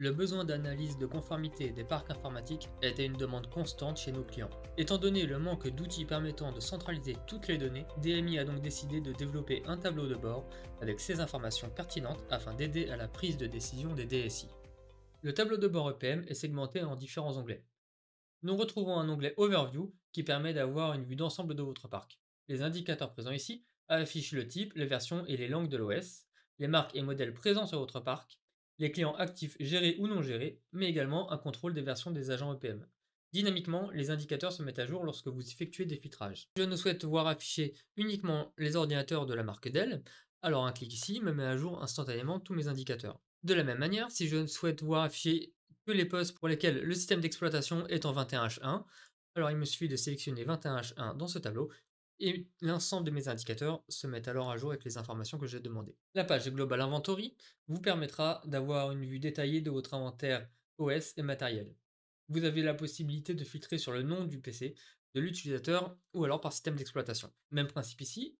Le besoin d'analyse de conformité des parcs informatiques était une demande constante chez nos clients. Étant donné le manque d'outils permettant de centraliser toutes les données, DMI a donc décidé de développer un tableau de bord avec ces informations pertinentes afin d'aider à la prise de décision des DSI. Le tableau de bord EPM est segmenté en différents onglets. Nous retrouvons un onglet Overview qui permet d'avoir une vue d'ensemble de votre parc. Les indicateurs présents ici affichent le type, les versions et les langues de l'OS, les marques et modèles présents sur votre parc, les clients actifs gérés ou non gérés, mais également un contrôle des versions des agents EPM. Dynamiquement, les indicateurs se mettent à jour lorsque vous effectuez des filtrages. Je ne souhaite voir afficher uniquement les ordinateurs de la marque Dell, alors un clic ici me met à jour instantanément tous mes indicateurs. De la même manière, si je ne souhaite voir afficher que les postes pour lesquels le système d'exploitation est en 21H1, alors il me suffit de sélectionner 21H1 dans ce tableau et l'ensemble de mes indicateurs se mettent alors à jour avec les informations que j'ai demandées. La page Global Inventory vous permettra d'avoir une vue détaillée de votre inventaire OS et matériel. Vous avez la possibilité de filtrer sur le nom du PC, de l'utilisateur ou alors par système d'exploitation. Même principe ici,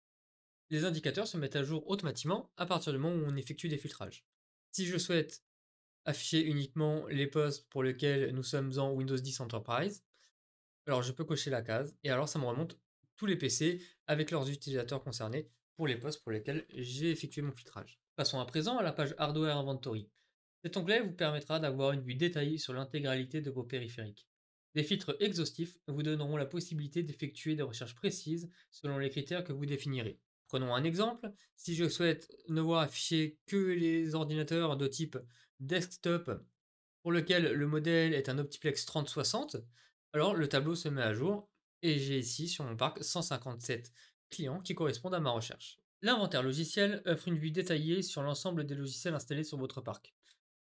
les indicateurs se mettent à jour automatiquement à partir du moment où on effectue des filtrages. Si je souhaite afficher uniquement les postes pour lesquels nous sommes en Windows 10 Enterprise, alors je peux cocher la case et alors ça me remonte tous les PC avec leurs utilisateurs concernés pour les postes pour lesquels j'ai effectué mon filtrage. Passons à présent à la page Hardware Inventory. Cet onglet vous permettra d'avoir une vue détaillée sur l'intégralité de vos périphériques. Des filtres exhaustifs vous donneront la possibilité d'effectuer des recherches précises selon les critères que vous définirez. Prenons un exemple, si je souhaite ne voir afficher que les ordinateurs de type desktop pour lequel le modèle est un Optiplex 3060, alors le tableau se met à jour et j'ai ici sur mon parc 157 clients qui correspondent à ma recherche. L'inventaire logiciel offre une vue détaillée sur l'ensemble des logiciels installés sur votre parc.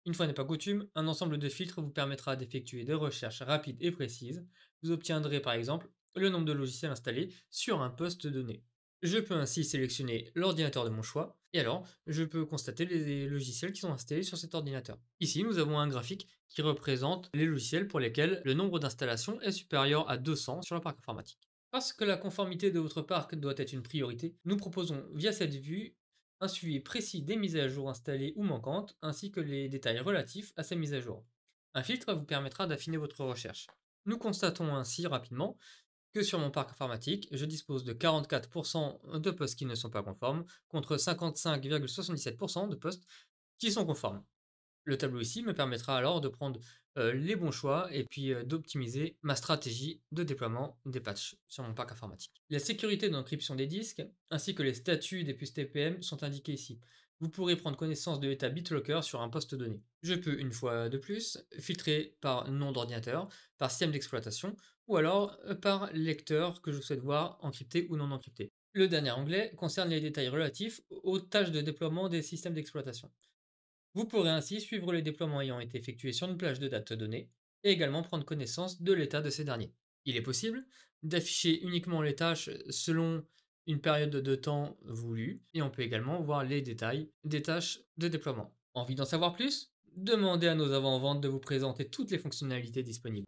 Une fois n'est pas coutume, un ensemble de filtres vous permettra d'effectuer des recherches rapides et précises. Vous obtiendrez par exemple le nombre de logiciels installés sur un poste donné. Je peux ainsi sélectionner l'ordinateur de mon choix, et alors je peux constater les logiciels qui sont installés sur cet ordinateur. Ici, nous avons un graphique qui représente les logiciels pour lesquels le nombre d'installations est supérieur à 200 sur le parc informatique. Parce que la conformité de votre parc doit être une priorité, nous proposons via cette vue un suivi précis des mises à jour installées ou manquantes, ainsi que les détails relatifs à ces mises à jour. Un filtre vous permettra d'affiner votre recherche. Nous constatons ainsi rapidement que sur mon parc informatique, je dispose de 44% de postes qui ne sont pas conformes, contre 55,77% de postes qui sont conformes. Le tableau ici me permettra alors de prendre euh, les bons choix et puis euh, d'optimiser ma stratégie de déploiement des patchs sur mon parc informatique. La sécurité d'encryption des disques ainsi que les statuts des puces TPM sont indiqués ici vous pourrez prendre connaissance de l'état BitLocker sur un poste donné. Je peux, une fois de plus, filtrer par nom d'ordinateur, par système d'exploitation, ou alors euh, par lecteur que je souhaite voir encrypté ou non encrypté. Le dernier onglet concerne les détails relatifs aux tâches de déploiement des systèmes d'exploitation. Vous pourrez ainsi suivre les déploiements ayant été effectués sur une plage de date donnée et également prendre connaissance de l'état de ces derniers. Il est possible d'afficher uniquement les tâches selon une période de temps voulue et on peut également voir les détails des tâches de déploiement. Envie d'en savoir plus Demandez à nos avant-ventes de vous présenter toutes les fonctionnalités disponibles.